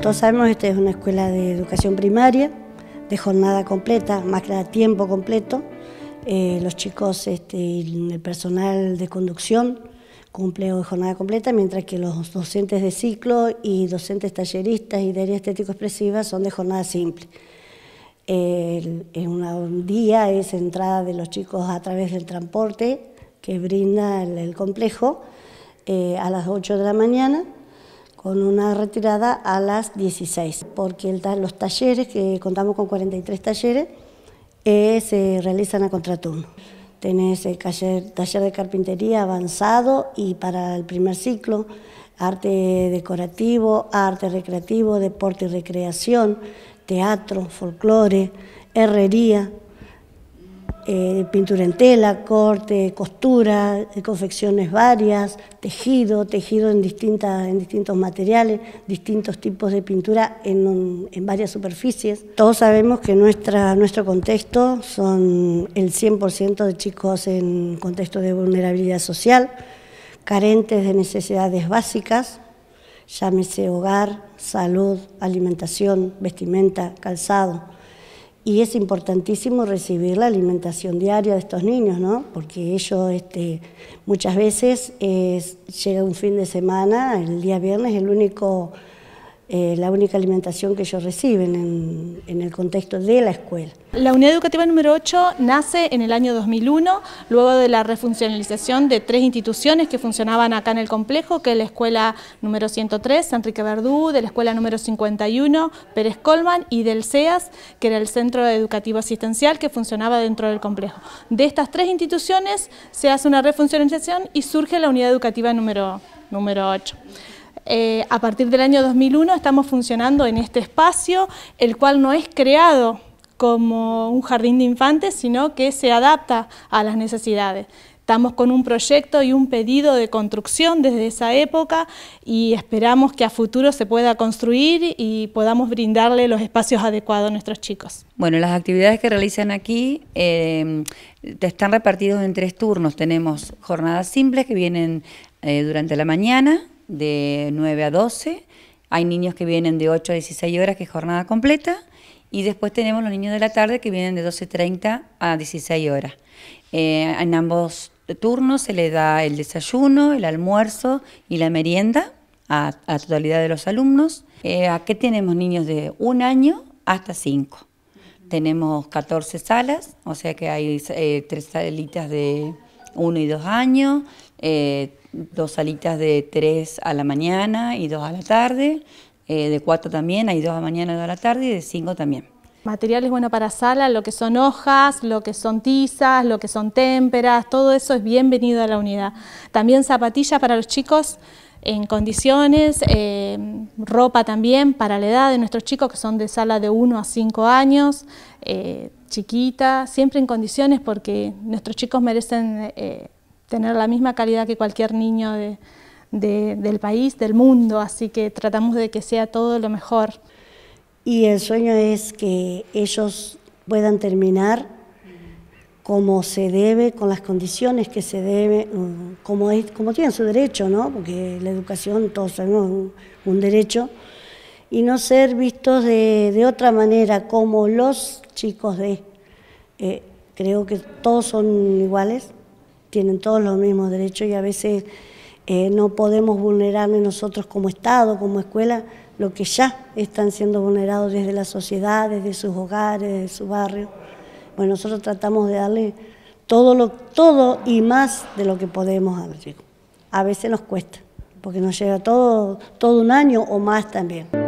todos sabemos, esta es una escuela de educación primaria, de jornada completa, más que nada tiempo completo. Eh, los chicos, este, el personal de conducción cumple de jornada completa, mientras que los docentes de ciclo y docentes talleristas y de área estético-expresiva son de jornada simple. en un día es entrada de los chicos a través del transporte que brinda el, complejo eh, a las 8 de la mañana con una retirada a las 16, porque los talleres, que contamos con 43 talleres, eh, se realizan a contraturno. Tenés el eh, taller de carpintería avanzado y para el primer ciclo, arte decorativo, arte recreativo, deporte y recreación, teatro, folclore, herrería, eh, pintura en tela, corte, costura, eh, confecciones varias, tejido, tejido en, en distintos materiales, distintos tipos de pintura en, varias superficies. Todos sabemos que nuestra, nuestro contexto son el 100% de chicos en contexto de vulnerabilidad social, carentes de necesidades básicas, llámese hogar, salud, alimentación, vestimenta, calzado y es importantísimo recibir la alimentación diaria de estos niños, ¿no? Porque ellos este, muchas veces eh, llega un fin de semana, el día viernes, el único eh, la única alimentación que ellos reciben en, el contexto de la escuela. La unidad educativa número 8 nace en el año 2001, luego de la refuncionalización de tres instituciones que funcionaban acá en el complejo, que es la escuela número 103, Enrique Verdú, de la escuela número 51, Pérez Colman, y del CEAS, que era el Centro Educativo Asistencial que funcionaba dentro del complejo. De estas tres instituciones se hace una refuncionalización y surge la unidad educativa número, número 8. Eh, a partir del año 2001 estamos funcionando en este espacio, el cual no es creado como un jardín de infantes, sino que se adapta a las necesidades. Estamos con un proyecto y un pedido de construcción desde esa época y esperamos que a futuro se pueda construir y podamos brindarle los espacios adecuados a nuestros chicos. Bueno, las actividades que realizan aquí eh, están repartidos en tres turnos. Tenemos jornadas simples que vienen eh, durante la mañana, de 9 a 12, hay niños que vienen de 8 a 16 horas, que es jornada completa, y después tenemos los niños de la tarde que vienen de 12.30 a 16 horas. Eh, en ambos turnos se le da el desayuno, el almuerzo y la merienda a la totalidad de los alumnos. Eh, aquí tenemos niños de un año hasta 5. Tenemos 14 salas, o sea que hay eh, tres salitas de 1 y 2 años, eh, dos salitas de 3 a la mañana y 2 a la tarde, eh, de 4 también, hay 2 a la mañana y 2 a la tarde y de 5 también. Materiales bueno para sala, lo que son hojas, lo que son tizas, lo que son témperas, todo eso es bienvenido a la unidad. También zapatillas para los chicos en condiciones, eh, ropa también para la edad de nuestros chicos que son de sala de 1 a 5 años, eh, chiquita, siempre en condiciones porque nuestros chicos merecen tener la misma calidad que cualquier niño de, del país, del mundo, así que tratamos de que sea todo lo mejor. Y el sueño es que ellos puedan terminar como se debe, con las condiciones que se debe, mm, como, como tienen su derecho, ¿no? porque la educación todos tenemos un, derecho, y no ser vistos de, otra manera como los chicos de... Eh, creo que todos son iguales, tienen todos los mismos derechos y a veces eh, no podemos vulnerarle nosotros como Estado, como escuela, lo que ya están siendo vulnerados desde la sociedad, desde sus hogares, desde su barrio. Bueno, nosotros tratamos de darle todo, lo, todo y más de lo que podemos al A veces nos cuesta, porque nos llega todo, todo un año o más también.